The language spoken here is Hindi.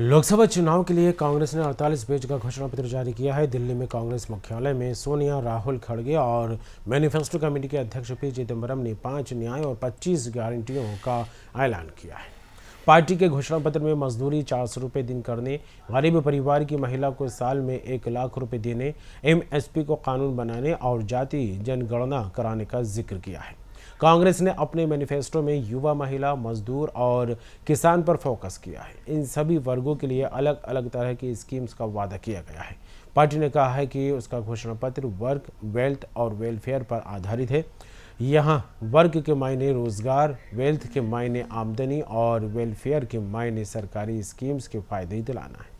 लोकसभा चुनाव के लिए कांग्रेस ने 48 पेज का घोषणा पत्र जारी किया है दिल्ली में कांग्रेस मुख्यालय में सोनिया राहुल खड़गे और मैनिफेस्टो कमेटी के अध्यक्ष पी चिदम्बरम ने पाँच न्याय और 25 गारंटियों का ऐलान किया है पार्टी के घोषणा पत्र में मजदूरी चार सौ रुपये दिन करने गरीब परिवार की महिला को साल में एक लाख रुपये देने एम को कानून बनाने और जाति जनगणना कराने का जिक्र किया है कांग्रेस ने अपने मैनिफेस्टो में युवा महिला मजदूर और किसान पर फोकस किया है इन सभी वर्गों के लिए अलग अलग तरह की स्कीम्स का वादा किया गया है पार्टी ने कहा है कि उसका घोषणा पत्र वर्क वेल्थ और वेलफेयर पर आधारित है यहाँ वर्ग के मायने रोजगार वेल्थ के मायने आमदनी और वेलफेयर के मायने सरकारी स्कीम्स के फायदे दिलाना है